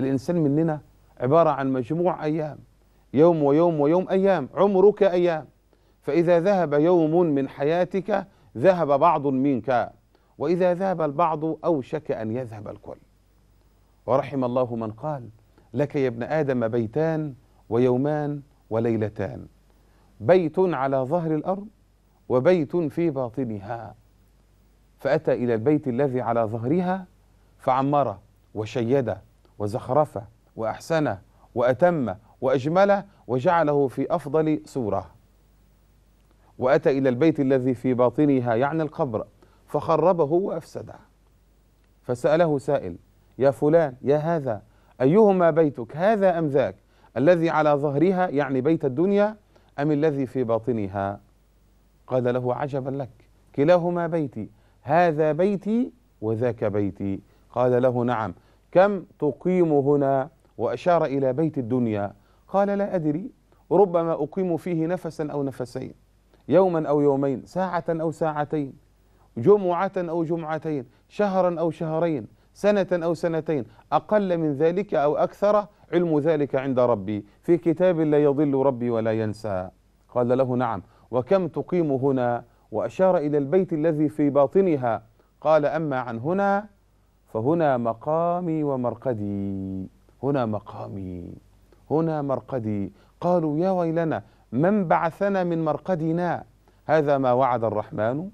الإنسان مننا عبارة عن مجموع أيام يوم ويوم ويوم أيام عمرك أيام فإذا ذهب يوم من حياتك ذهب بعض منك وإذا ذهب البعض أوشك أن يذهب الكل ورحم الله من قال لك يا ابن آدم بيتان ويومان وليلتان بيت على ظهر الأرض وبيت في باطنها فأتى إلى البيت الذي على ظهرها فعمره وشيده وزخرفه واحسنه وأتم واجمله وجعله في افضل صوره واتى الى البيت الذي في باطنها يعني القبر فخربه وافسده فساله سائل يا فلان يا هذا ايهما بيتك هذا ام ذاك الذي على ظهرها يعني بيت الدنيا ام الذي في باطنها قال له عجبا لك كلاهما بيتي هذا بيتي وذاك بيتي قال له نعم كم تقيم هنا وأشار إلى بيت الدنيا قال لا أدري ربما أقيم فيه نفسا أو نفسين يوما أو يومين ساعة أو ساعتين جمعة أو جمعتين شهرا أو شهرين سنة أو سنتين أقل من ذلك أو أكثر علم ذلك عند ربي في كتاب لا يضل ربي ولا ينسى قال له نعم وكم تقيم هنا وأشار إلى البيت الذي في باطنها قال أما عن هنا فهنا مقامي ومرقدي هنا مقامي هنا مرقدي قالوا يا ويلنا من بعثنا من مرقدنا هذا ما وعد الرحمن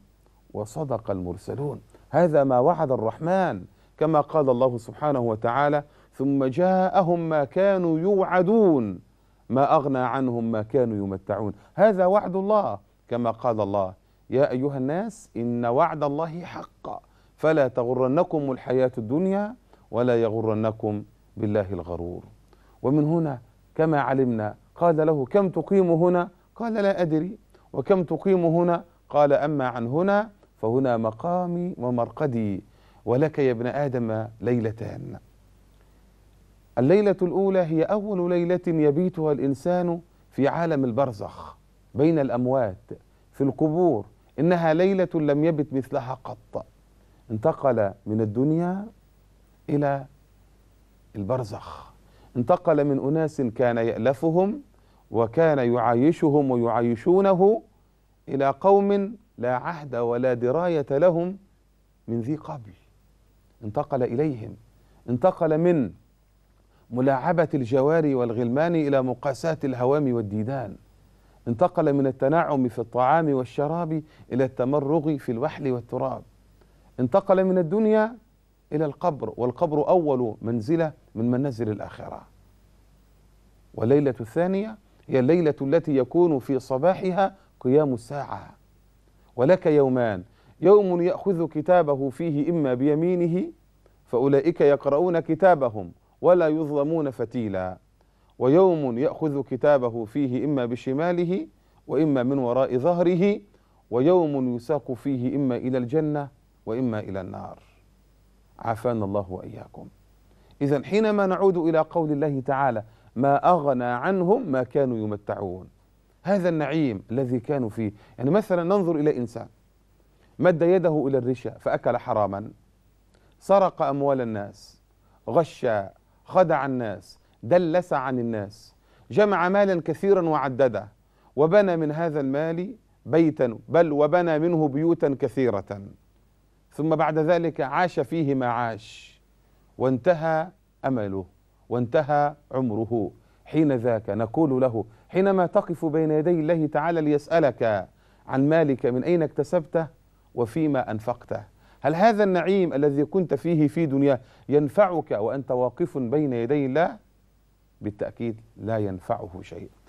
وصدق المرسلون هذا ما وعد الرحمن كما قال الله سبحانه وتعالى ثم جاءهم ما كانوا يوعدون ما اغنى عنهم ما كانوا يمتعون هذا وعد الله كما قال الله يا ايها الناس ان وعد الله حق فلا تغرنكم الحياة الدنيا ولا يغرنكم بالله الغرور ومن هنا كما علمنا قال له كم تقيم هنا قال لا أدري وكم تقيم هنا قال أما عن هنا فهنا مقامي ومرقدي ولك يا ابن آدم ليلتان الليلة الأولى هي أول ليلة يبيتها الإنسان في عالم البرزخ بين الأموات في القبور إنها ليلة لم يبت مثلها قط انتقل من الدنيا إلى البرزخ انتقل من أناس كان يألفهم وكان يعايشهم ويعايشونه إلى قوم لا عهد ولا دراية لهم من ذي قبل انتقل إليهم انتقل من ملاعبة الجواري والغلمان إلى مقاساة الهوام والديدان انتقل من التنعم في الطعام والشراب إلى التمرغ في الوحل والتراب انتقل من الدنيا إلى القبر والقبر أول منزلة من منازل الآخرة والليلة الثانية هي الليلة التي يكون في صباحها قيام الساعة ولك يومان يوم يأخذ كتابه فيه إما بيمينه فأولئك يقرؤون كتابهم ولا يظلمون فتيلا ويوم يأخذ كتابه فيه إما بشماله وإما من وراء ظهره ويوم يساق فيه إما إلى الجنة واما الى النار عافانا الله واياكم اذا حينما نعود الى قول الله تعالى ما اغنى عنهم ما كانوا يمتعون هذا النعيم الذي كانوا فيه يعني مثلا ننظر الى انسان مد يده الى الرشا فاكل حراما سرق اموال الناس غش خدع الناس دلس عن الناس جمع مالا كثيرا وعدده وبنى من هذا المال بيتا بل وبنى منه بيوتا كثيره ثم بعد ذلك عاش فيه ما عاش وانتهى امله وانتهى عمره حين ذاك نقول له حينما تقف بين يدي الله تعالى ليسالك عن مالك من اين اكتسبته وفيما انفقته هل هذا النعيم الذي كنت فيه في دنيا ينفعك وانت واقف بين يدي الله بالتاكيد لا ينفعه شيء